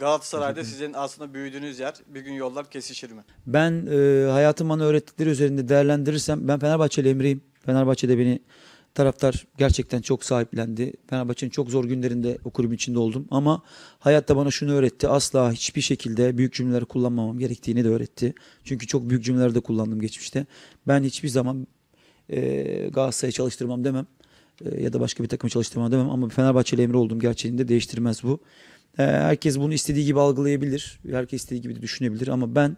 Galatasaray'da sizin aslında büyüdüğünüz yer bir gün yollar kesişir mi? Ben e, hayatım bana öğrettikleri üzerinde değerlendirirsem ben Fenerbahçeli Emre'yim. Fenerbahçe'de beni taraftar gerçekten çok sahiplendi. Fenerbahçe'nin çok zor günlerinde o kulübün içinde oldum. Ama hayatta bana şunu öğretti. Asla hiçbir şekilde büyük cümleleri kullanmamam gerektiğini de öğretti. Çünkü çok büyük cümleler de kullandım geçmişte. Ben hiçbir zaman e, Galatasaray'a çalıştırmam demem. E, ya da başka bir takıma çalıştırmam demem. Ama Fenerbahçeli Emre olduğum gerçeğini de değiştirmez bu. Ee, herkes bunu istediği gibi algılayabilir. Herkes istediği gibi de düşünebilir ama ben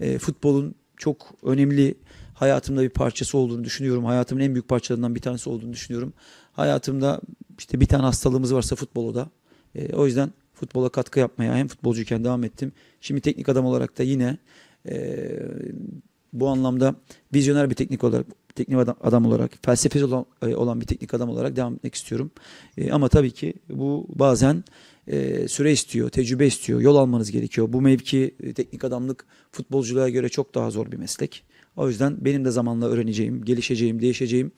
e, futbolun çok önemli hayatımda bir parçası olduğunu düşünüyorum. Hayatımın en büyük parçalarından bir tanesi olduğunu düşünüyorum. Hayatımda işte bir tane hastalığımız varsa futbolu da. E, o yüzden futbola katkı yapmaya hem futbolcuyken devam ettim. Şimdi teknik adam olarak da yine e, bu anlamda vizyoner bir teknik olarak teknik adam, adam olarak, felsefe olan, e, olan bir teknik adam olarak devam etmek istiyorum. E, ama tabii ki bu bazen e, süre istiyor, tecrübe istiyor, yol almanız gerekiyor. Bu mevki e, teknik adamlık futbolculuğa göre çok daha zor bir meslek. O yüzden benim de zamanla öğreneceğim, gelişeceğim, değişeceğim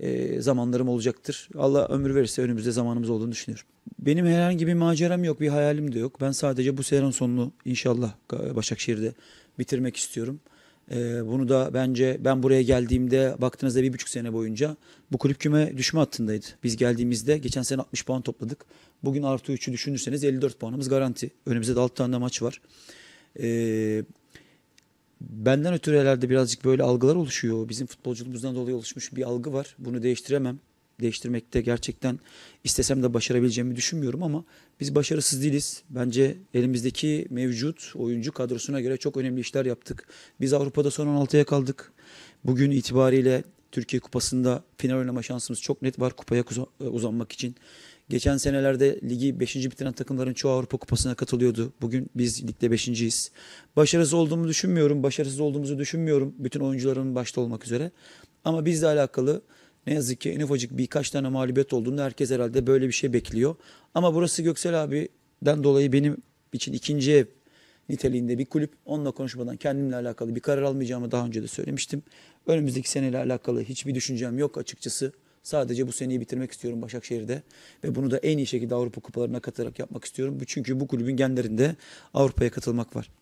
e, zamanlarım olacaktır. Allah ömür verirse önümüzde zamanımız olduğunu düşünüyorum. Benim herhangi bir maceram yok, bir hayalim de yok. Ben sadece bu sezon sonunu inşallah Başakşehir'de bitirmek istiyorum. E, bunu da bence ben buraya geldiğimde baktığınızda bir buçuk sene boyunca bu kulüp küme düşme hattındaydı. Biz geldiğimizde geçen sene 60 puan topladık. Bugün artı 3'ü düşünürseniz 54 puanımız garanti. Önümüzde de 6 tane de maç var. Eee benden ötürü herhalde birazcık böyle algılar oluşuyor. Bizim futbolculuğumuzdan dolayı oluşmuş bir algı var. Bunu değiştiremem değiştirmekte gerçekten istesem de başarabileceğimi düşünmüyorum ama biz başarısız değiliz. Bence elimizdeki mevcut oyuncu kadrosuna göre çok önemli işler yaptık. Biz Avrupa'da son 16'ya kaldık. Bugün itibariyle Türkiye Kupası'nda final oynama şansımız çok net var kupaya e, uzanmak için. Geçen senelerde ligi 5. bitiren takımların çoğu Avrupa Kupası'na katılıyordu. Bugün biz ligde 5.yiz. Başarısız olduğumu düşünmüyorum. Başarısız olduğumuzu düşünmüyorum. Bütün oyuncuların başta olmak üzere. Ama bizle alakalı ne yazık ki en ufacık birkaç tane mağlubiyet olduğunda herkes herhalde böyle bir şey bekliyor. Ama burası Göksel abiden dolayı benim için ikinci ev niteliğinde bir kulüp. Onunla konuşmadan kendimle alakalı bir karar almayacağımı daha önce de söylemiştim. Önümüzdeki seneyle alakalı hiçbir düşüncem yok açıkçası. Sadece bu seneyi bitirmek istiyorum Başakşehir'de ve bunu da en iyi şekilde Avrupa kupalarına katarak yapmak istiyorum. Çünkü bu kulübün genlerinde Avrupa'ya katılmak var.